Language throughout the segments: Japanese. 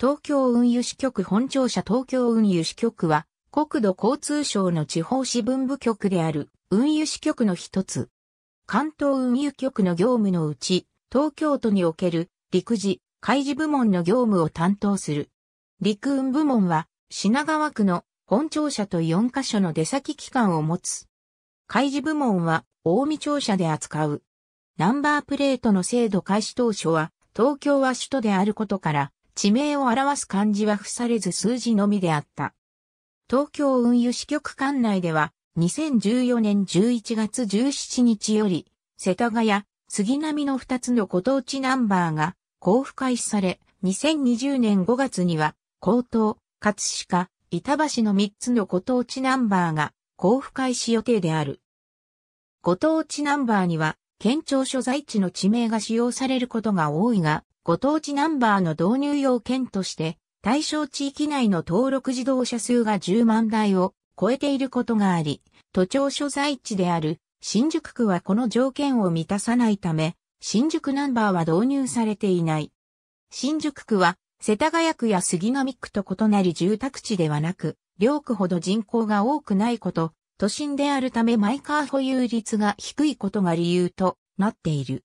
東京運輸支局本庁舎東京運輸支局は、国土交通省の地方支分部局である運輸支局の一つ。関東運輸局の業務のうち、東京都における陸自、海事部門の業務を担当する。陸運部門は品川区の本庁舎と4カ所の出先機関を持つ。海事部門は大見庁舎で扱う。ナンバープレートの制度開始当初は、東京は首都であることから、地名を表す漢字は付されず数字のみであった。東京運輸支局管内では、2014年11月17日より、世田谷、杉並の2つのご当地ナンバーが交付開始され、2020年5月には、江東、葛飾、板橋の3つのご当地ナンバーが交付開始予定である。ご当地ナンバーには、県庁所在地の地名が使用されることが多いが、ご当地ナンバーの導入要件として、対象地域内の登録自動車数が10万台を超えていることがあり、都庁所在地である新宿区はこの条件を満たさないため、新宿ナンバーは導入されていない。新宿区は世田谷区や杉並区と異なり住宅地ではなく、両区ほど人口が多くないこと、都心であるためマイカー保有率が低いことが理由となっている。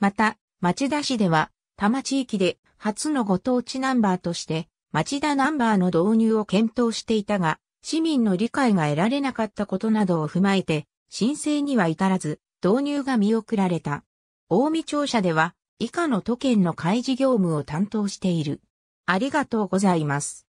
また、町田市では多摩地域で初のご当地ナンバーとして、町田ナンバーの導入を検討していたが、市民の理解が得られなかったことなどを踏まえて、申請には至らず、導入が見送られた。大見庁舎では、以下の都県の開示業務を担当している。ありがとうございます。